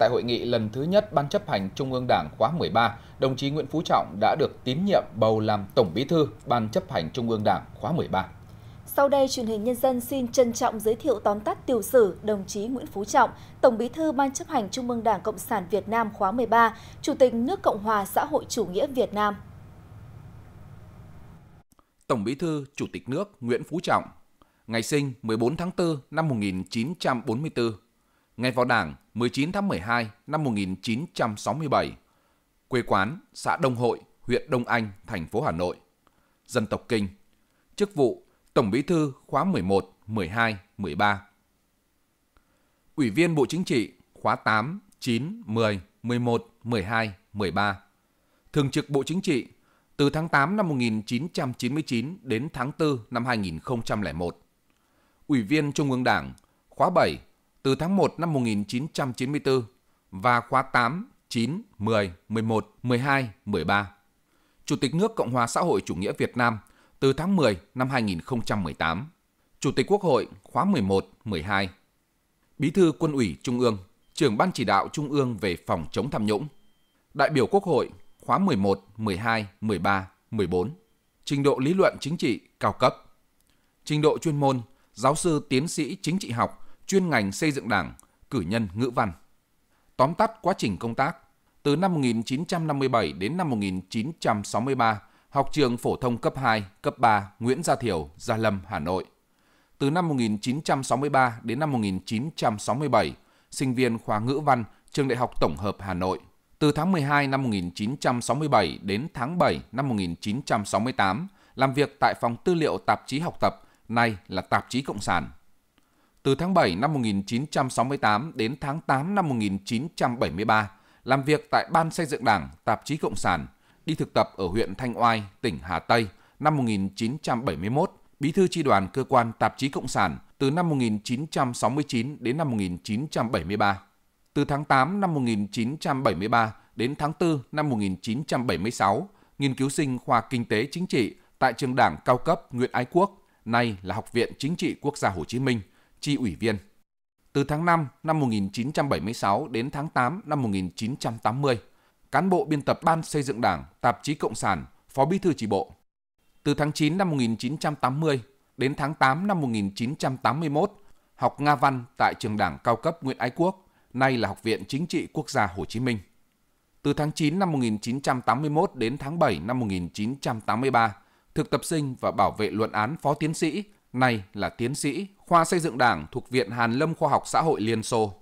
Tại hội nghị lần thứ nhất Ban chấp hành Trung ương Đảng khóa 13, đồng chí Nguyễn Phú Trọng đã được tín nhiệm bầu làm Tổng Bí thư Ban chấp hành Trung ương Đảng khóa 13. Sau đây, truyền hình nhân dân xin trân trọng giới thiệu tóm tắt tiểu sử đồng chí Nguyễn Phú Trọng, Tổng Bí thư Ban chấp hành Trung ương Đảng Cộng sản Việt Nam khóa 13, Chủ tịch nước Cộng hòa xã hội chủ nghĩa Việt Nam. Tổng Bí thư, Chủ tịch nước Nguyễn Phú Trọng, ngày sinh 14 tháng 4 năm 1944, ngày vào Đảng 19 tháng 12 năm 1967, quê quán xã Đông Hội, huyện Đông Anh, thành phố Hà Nội, dân tộc Kinh, chức vụ Tổng Bí thư khóa 11, 12, 13. Ủy viên Bộ Chính trị khóa 8, 9, 10, 11, 12, 13. Thường trực Bộ Chính trị từ tháng 8 năm 1999 đến tháng 4 năm 2001. Ủy viên Trung ương Đảng khóa 7, từ tháng 1 năm 1994 và khóa 8, 9, 10, 11, 12, 13. Chủ tịch nước Cộng hòa xã hội chủ nghĩa Việt Nam từ tháng 10 năm 2018. Chủ tịch Quốc hội khóa 11, 12. Bí thư Quân ủy Trung ương, trưởng Ban chỉ đạo Trung ương về phòng chống tham nhũng. Đại biểu Quốc hội khóa 11, 12, 13, 14. Trình độ lý luận chính trị cao cấp. Trình độ chuyên môn, giáo sư tiến sĩ chính trị học chuyên ngành xây dựng đảng, cử nhân ngữ văn. Tóm tắt quá trình công tác, từ năm 1957 đến năm 1963, học trường phổ thông cấp 2, cấp 3 Nguyễn Gia Thiểu, Gia Lâm, Hà Nội. Từ năm 1963 đến năm 1967, sinh viên khoa ngữ văn, trường Đại học Tổng hợp Hà Nội. Từ tháng 12 năm 1967 đến tháng 7 năm 1968, làm việc tại phòng tư liệu tạp chí học tập, nay là tạp chí Cộng sản từ tháng 7 năm 1968 đến tháng 8 năm 1973, làm việc tại Ban xây dựng Đảng, tạp chí Cộng sản, đi thực tập ở huyện Thanh Oai, tỉnh Hà Tây năm 1971, bí thư tri đoàn cơ quan tạp chí Cộng sản từ năm 1969 đến năm 1973. Từ tháng 8 năm 1973 đến tháng 4 năm 1976, nghiên cứu sinh khoa Kinh tế Chính trị tại trường Đảng cao cấp Nguyễn Ái Quốc, nay là Học viện Chính trị Quốc gia Hồ Chí Minh chi ủy viên. Từ tháng 5 năm 1976 đến tháng 8 năm 1980, cán bộ biên tập Ban Xây dựng Đảng, Tạp chí Cộng sản, Phó Bí thư Chỉ bộ. Từ tháng 9 năm 1980 đến tháng 8 năm 1981, học Nga văn tại trường đảng cao cấp Nguyễn Ái Quốc, nay là Học viện Chính trị Quốc gia Hồ Chí Minh. Từ tháng 9 năm 1981 đến tháng 7 năm 1983, thực tập sinh và bảo vệ luận án phó tiến sĩ nay là tiến sĩ, khoa xây dựng đảng thuộc Viện Hàn Lâm Khoa học Xã hội Liên Xô.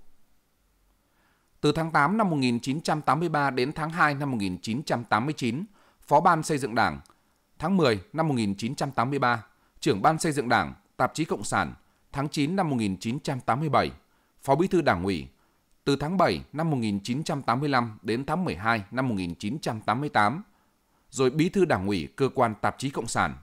Từ tháng 8 năm 1983 đến tháng 2 năm 1989, Phó Ban xây dựng đảng, tháng 10 năm 1983, Trưởng Ban xây dựng đảng, Tạp chí Cộng sản, tháng 9 năm 1987, Phó Bí thư Đảng ủy, từ tháng 7 năm 1985 đến tháng 12 năm 1988, rồi Bí thư Đảng ủy Cơ quan Tạp chí Cộng sản –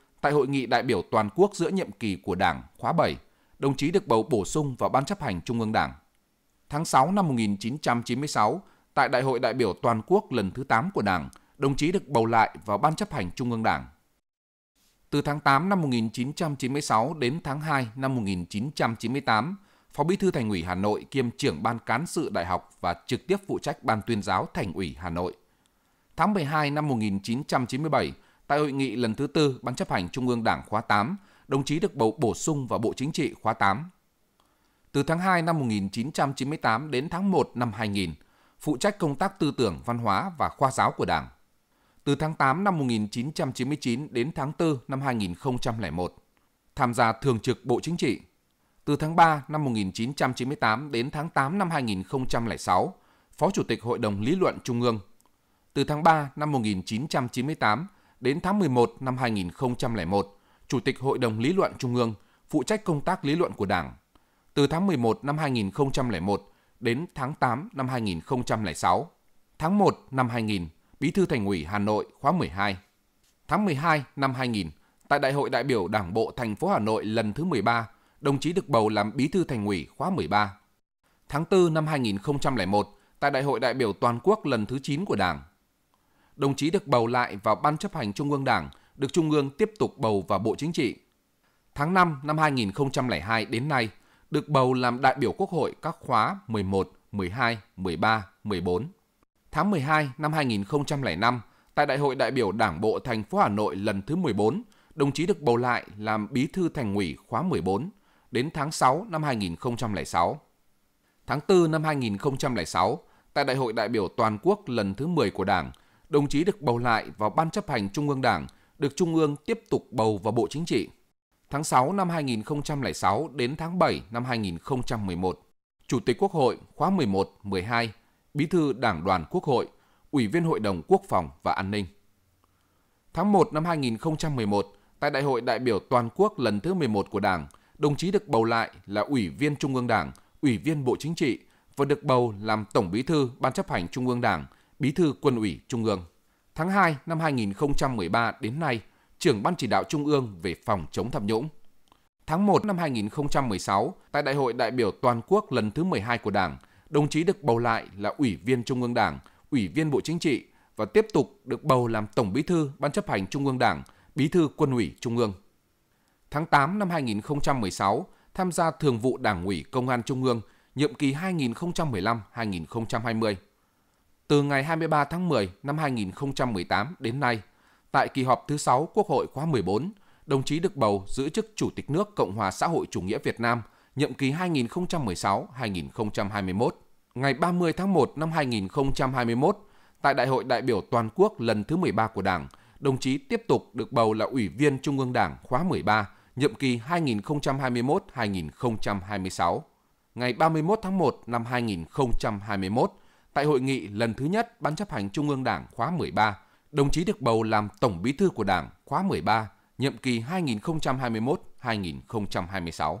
Tại hội nghị đại biểu toàn quốc giữa nhiệm kỳ của Đảng khóa 7, đồng chí được bầu bổ sung vào Ban chấp hành Trung ương Đảng. Tháng 6 năm 1996, tại Đại hội đại biểu toàn quốc lần thứ 8 của Đảng, đồng chí được bầu lại vào Ban chấp hành Trung ương Đảng. Từ tháng 8 năm 1996 đến tháng 2 năm 1998, Phó Bí thư Thành ủy Hà Nội kiêm trưởng ban cán sự đại học và trực tiếp phụ trách ban tuyên giáo Thành ủy Hà Nội. Tháng 12 năm 1997, Tại hội nghị lần thứ tư Ban chấp hành Trung ương Đảng khóa 8, đồng chí được bầu bổ sung vào Bộ Chính trị khóa 8. Từ tháng 2 năm 1998 đến tháng 1 năm 2000, phụ trách công tác tư tưởng, văn hóa và khoa giáo của Đảng. Từ tháng 8 năm 1999 đến tháng 4 năm 2001, tham gia thường trực Bộ Chính trị. Từ tháng 3 năm 1998 đến tháng 8 năm 2006, Phó Chủ tịch Hội đồng Lý luận Trung ương. Từ tháng 3 năm 1998 đến tháng 11 năm 2001, Chủ tịch Hội đồng Lý luận Trung ương, phụ trách công tác lý luận của Đảng. Từ tháng 11 năm 2001 đến tháng 8 năm 2006. Tháng 1 năm 2000, Bí thư Thành ủy Hà Nội khóa 12. Tháng 12 năm 2000, tại Đại hội đại biểu Đảng bộ thành phố Hà Nội lần thứ 13, đồng chí được bầu làm Bí thư Thành ủy khóa 13. Tháng 4 năm 2001, tại Đại hội đại biểu toàn quốc lần thứ 9 của Đảng, đồng chí được bầu lại vào Ban chấp hành Trung ương Đảng, được Trung ương tiếp tục bầu vào Bộ Chính trị. Tháng 5 năm 2002 đến nay, được bầu làm đại biểu Quốc hội các khóa 11, 12, 13, 14. Tháng 12 năm 2005, tại Đại hội đại biểu Đảng bộ thành phố Hà Nội lần thứ 14, đồng chí được bầu lại làm Bí thư Thành ủy khóa 14 đến tháng 6 năm 2006. Tháng 4 năm 2006, tại Đại hội đại biểu toàn quốc lần thứ 10 của Đảng, đồng chí được bầu lại vào Ban chấp hành Trung ương Đảng, được Trung ương tiếp tục bầu vào Bộ Chính trị. Tháng 6 năm 2006 đến tháng 7 năm 2011, Chủ tịch Quốc hội khóa 11-12, Bí thư Đảng đoàn Quốc hội, Ủy viên Hội đồng Quốc phòng và An ninh. Tháng 1 năm 2011, tại Đại hội đại biểu toàn quốc lần thứ 11 của Đảng, đồng chí được bầu lại là Ủy viên Trung ương Đảng, Ủy viên Bộ Chính trị và được bầu làm Tổng Bí thư Ban chấp hành Trung ương Đảng – Bí thư Quân ủy Trung ương. Tháng 2 năm 2013 đến nay, trưởng Ban chỉ đạo Trung ương về phòng chống tham nhũng. Tháng 1 năm 2016, tại Đại hội đại biểu toàn quốc lần thứ 12 của Đảng, đồng chí được bầu lại là Ủy viên Trung ương Đảng, Ủy viên Bộ Chính trị và tiếp tục được bầu làm Tổng Bí thư Ban chấp hành Trung ương Đảng, Bí thư Quân ủy Trung ương. Tháng 8 năm 2016, tham gia Thường vụ Đảng ủy Công an Trung ương, nhiệm kỳ 2015-2020. Từ ngày 23 tháng 10 năm 2018 đến nay, tại kỳ họp thứ 6 Quốc hội khóa 14, đồng chí được bầu giữ chức Chủ tịch nước Cộng hòa xã hội chủ nghĩa Việt Nam nhiệm kỳ 2016-2021. Ngày 30 tháng 1 năm 2021, tại Đại hội đại biểu toàn quốc lần thứ 13 của Đảng, đồng chí tiếp tục được bầu là Ủy viên Trung ương Đảng khóa 13, nhiệm kỳ 2021-2026. Ngày 31 tháng 1 năm 2021, Tại hội nghị lần thứ nhất Ban chấp hành Trung ương Đảng khóa 13, đồng chí được bầu làm Tổng Bí thư của Đảng khóa 13, nhiệm kỳ 2021-2026.